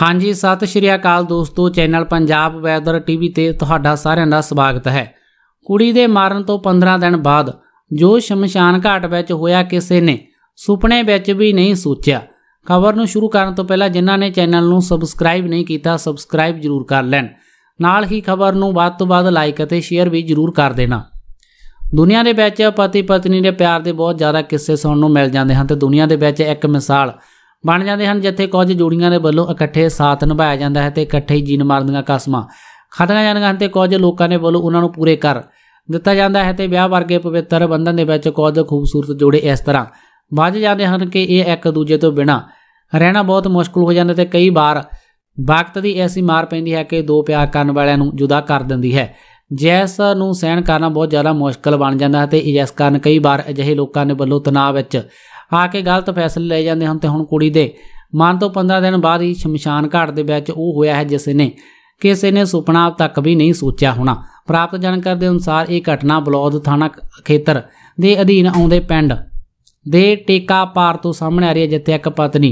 ਹਾਂਜੀ ਸਤਿ ਸ਼੍ਰੀ ਅਕਾਲ ਦੋਸਤੋ ਚੈਨਲ ਪੰਜਾਬ ਵੈਦਰ ਟੀਵੀ ਤੇ ਤੁਹਾਡਾ ਸਾਰਿਆਂ ਦਾ ਸਵਾਗਤ ਹੈ ਕੁੜੀ ਦੇ ਮਾਰਨ ਤੋਂ 15 ਦਿਨ ਬਾਅਦ ਜੋ ਸ਼ਮਸ਼ਾਨ ਘਾਟ ਵਿੱਚ ਹੋਇਆ ਕਿਸੇ ਨੇ ਸੁਪਨੇ ਵਿੱਚ ਵੀ ਨਹੀਂ ਸੋਚਿਆ ਖਬਰ ਨੂੰ ਸ਼ੁਰੂ ਕਰਨ ਤੋਂ ਪਹਿਲਾਂ ਜਿਨ੍ਹਾਂ ਨੇ ਚੈਨਲ ਨੂੰ ਸਬਸਕ੍ਰਾਈਬ ਨਹੀਂ ਕੀਤਾ ਸਬਸਕ੍ਰਾਈਬ ਜ਼ਰੂਰ ਕਰ ਲੈਣ ਨਾਲ ਹੀ ਖਬਰ ਨੂੰ ਵੱਧ ਤੋਂ ਵੱਧ ਲਾਈਕ ਅਤੇ ਸ਼ੇਅਰ ਵੀ ਜ਼ਰੂਰ ਕਰ ਦੇਣਾ ਦੁਨੀਆ ਦੇ ਵਿੱਚ ਪਤੀ ਪਤਨੀ ਦੇ ਪਿਆਰ ਦੇ ਬਹੁਤ ਜ਼ਿਆਦਾ ਕਿੱਸੇ ਸੁਣਨ ਨੂੰ ਮਿਲ ਜਾਂਦੇ ਹਨ ਤੇ ਦੁਨੀਆ ਦੇ ਵਿੱਚ ਇੱਕ ਮਿਸਾਲ ਬਣ ਜਾਂਦੇ ਹਨ ਜਿੱਥੇ ਕੁਝ ਜੋੜੀਆਂ ਦੇ ਵੱਲੋਂ ਇਕੱਠੇ ਸਾਥ ਨਿਭਾਇਆ ਜਾਂਦਾ ਹੈ ਤੇ ਇਕੱਠੇ ਜੀਨ ਮਾਰਦੀਆਂ ਕਸਮਾਂ ਖਾਧੀਆਂ ਜਾਂਦੀਆਂ ਹਨ ਤੇ ਕੁਝ ਲੋਕਾਂ ਦੇ ਵੱਲੋਂ ਉਹਨਾਂ ਨੂੰ ਪੂਰੇ ਕਰ ਦਿੱਤਾ ਜਾਂਦਾ ਹੈ ਤੇ ਵਿਆਹ ਵਰਗੇ ਪਵਿੱਤਰ ਬੰਧਨ ਦੇ ਵਿੱਚ ਕੁਝ ਖੂਬਸੂਰਤ ਜੋੜੇ ਇਸ ਤਰ੍ਹਾਂ ਵੱਜ ਜਾਂਦੇ ਹਨ ਕਿ ਇਹ ਇੱਕ ਦੂਜੇ ਤੋਂ ਬਿਨਾ ਰਹਿਣਾ ਬਹੁਤ ਮੁਸ਼ਕਲ ਹੋ ਜਾਂਦਾ ਤੇ ਕਈ ਵਾਰ ਵਕਤ ਦੀ ਐਸੀ ਮਾਰ ਪੈਂਦੀ ਹੈ ਕਿ ਦੋ ਪਿਆਰ ਕਰਨ ਵਾਲਿਆਂ ਨੂੰ ਜੁਦਾ ਕਰ ਦਿੰਦੀ ਹੈ ਜੈਸ ਨੂੰ ਸਹਿਣ ਕਰਨਾ ਬਹੁਤ ਜ਼ਿਆਦਾ ਮੁਸ਼ਕਲ ਬਣ ਜਾਂਦਾ ਹੈ ਤੇ ਇਸ ਕਾਰਨ ਕਈ ਵਾਰ ਅਜਿਹੇ ਲੋਕਾਂ ਦੇ ਵੱਲੋਂ ਤਣਾਅ ਵਿੱਚ ਆ ਕੇ ਗਲਤ ਫੈਸਲੇ ਲੈ ਜਾਂਦੇ ਹਨ ਤੇ ਹੁਣ ਕੁੜੀ ਦੇ ਮਨ ਤੋਂ 15 ਦਿਨ ਬਾਅਦ ਹੀ ਸ਼ਮਸ਼ਾਨ ਘਾਟ ਦੇ ਵਿੱਚ ਉਹ ਹੋਇਆ ਹੈ ਜਿਸ ਨੇ ਕਿਸੇ ਨੇ ਸੁਪਨਾ ਤੱਕ ਵੀ ਨਹੀਂ ਸੋਚਿਆ ਹੋਣਾ ਪ੍ਰਾਪਤ ਜਾਣਕਾਰੀ ਦੇ ਅਨੁਸਾਰ ਇਹ ਘਟਨਾ ਬਲੌਦ ਥਾਣਾ ਖੇਤਰ ਦੇ ਅਧੀਨ ਆਉਂਦੇ ਪਿੰਡ ਦੇ ਟੇਕਾ ਪਾਰ ਤੋਂ ਸਾਹਮਣੇ ਆ ਰਹੀ ਹੈ ਜਿੱਥੇ ਇੱਕ ਪਤਨੀ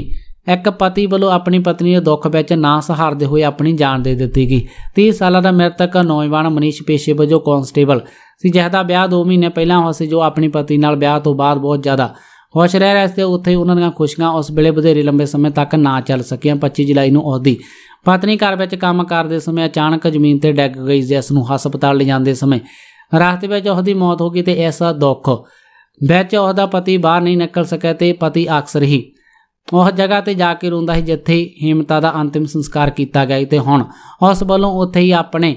ਇੱਕ ਪਤੀ ਵੱਲੋਂ ਆਪਣੀ ਪਤਨੀ ਦੇ ਦੁੱਖ ਵਿੱਚ ਨਾ ਸਹਾਰਦੇ ਹੋਏ ਆਪਣੀ ਜਾਨ ਦੇ ਦਿੱਤੀ ਗਈ 30 ਸਾਲਾਂ ਦਾ ਮ੍ਰਿਤਕ ਨੌਜਵਾਨ ਮਨੀਸ਼ ਪੇਸ਼ੇ ਵਜੋਂ ਕਨਸਟੇਬਲ ਸੀ ਜਿਹਦਾ ਵਿਆਹ 2 ਮਹੀਨੇ ਪਹਿਲਾਂ ਹੋਇਆ ਸੀ ਜੋ ਆਪਣੀ ਪਤੀ ਨਾਲ ਵਿਆਹ ਤੋਂ ਬਾਅਦ ਬਹੁਤ ਜ਼ਿਆਦਾ ਹੋਸ਼ ਰਹਿ ਰਹੇ ਸੀ ਉੱਥੇ ਹੀ ਉਹਨਾਂ ਦੀਆਂ ਖੁਸ਼ੀਆਂ ਉਸ ਵੇਲੇ ਬਧੇਰੇ ਲੰਬੇ ਸਮੇਂ ਤੱਕ ਨਾ ਚੱਲ ਸਕੀਆਂ 25 ਜੁਲਾਈ ਨੂੰ ਉਹਦੀ ਪਤਨੀ ਘਰ ਵਿੱਚ ਕੰਮ ਕਰਦੇ ਸਮੇਂ ਅਚਾਨਕ ਜ਼ਮੀਨ ਤੇ ਡਿੱਗ ਗਈ ਜਿਸ ਨੂੰ ਹਸਪਤਾਲ ਲਿਜਾਂਦੇ ਸਮੇਂ ਰਾਸਤੇ ਵਿੱਚ ਉਹਦੀ ਮੌਤ ਹੋ ਗਈ ਤੇ ਐਸਾ ਦੁੱਖ ਵਿੱਚ ਉਹਦਾ ਪਤੀ ਬਾਹਰ ਨਹੀਂ ਨਿਕਲ ਸਕਿਆ ਤੇ ਪਤੀ ਅਕਸਰ ਹੀ ਉਹ ਜਗ੍ਹਾ ਤੇ ਜਾ ਕੇ ਰੋਂਦਾ ਸੀ ਜਿੱਥੇ ਹਿੰਮਤਾ ਦਾ ਅੰਤਿਮ ਸੰਸਕਾਰ ਕੀਤਾ ਗਿਆ ਤੇ ਹੁਣ ਉਸ ਵੱਲੋਂ ਉੱਥੇ ਹੀ ਆਪਣੇ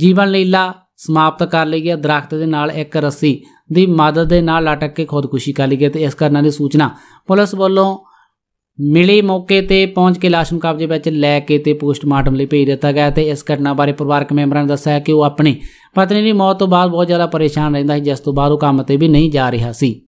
ਜੀਵਨ ਲੀਲਾ ਸਮਾਪਤ ਕਰ ਲਈ ਗਿਆ ਦਰਖਤ ਦੇ ਨਾਲ ਇੱਕ ਰੱਸੀ ਦੀ ਮਦਦ ਦੇ ਨਾਲ ਅਟਕ ਕੇ ਖੁਦਕੁਸ਼ੀ ਕਰ ਲਈ ਤੇ ਇਸ ਘਟਨਾ ਦੀ ਸੂਚਨਾ ਪੁਲਿਸ ਵੱਲੋਂ ਮਿਲੇ ਮੌਕੇ ਤੇ ਪਹੁੰਚ ਕੇ ਲਾਸ਼ ਨੂੰ ਕਬਜ਼ੇ ਵਿੱਚ ਲੈ ਕੇ ਤੇ ਪੋਸਟਮਾਰਟਮ ਲਈ ਭੇਜ ਦਿੱਤਾ ਗਿਆ ਤੇ ਇਸ ਘਟਨਾ ਬਾਰੇ ਪਰਿਵਾਰਕ ਮੈਂਬਰਾਂ ਨੇ ਦੱਸਿਆ ਕਿ ਉਹ ਆਪਣੀ ਪਤਨੀ ਦੀ ਮੌਤ ਤੋਂ ਬਾਅਦ ਬਹੁਤ ਜ਼ਿਆਦਾ ਪਰੇਸ਼ਾਨ ਰਹਿੰਦਾ ਸੀ ਜਿਸ ਤੋਂ ਬਾਅਦ ਉਹ ਕੰਮ ਤੇ ਵੀ ਨਹੀਂ ਜਾ ਰਿਹਾ ਸੀ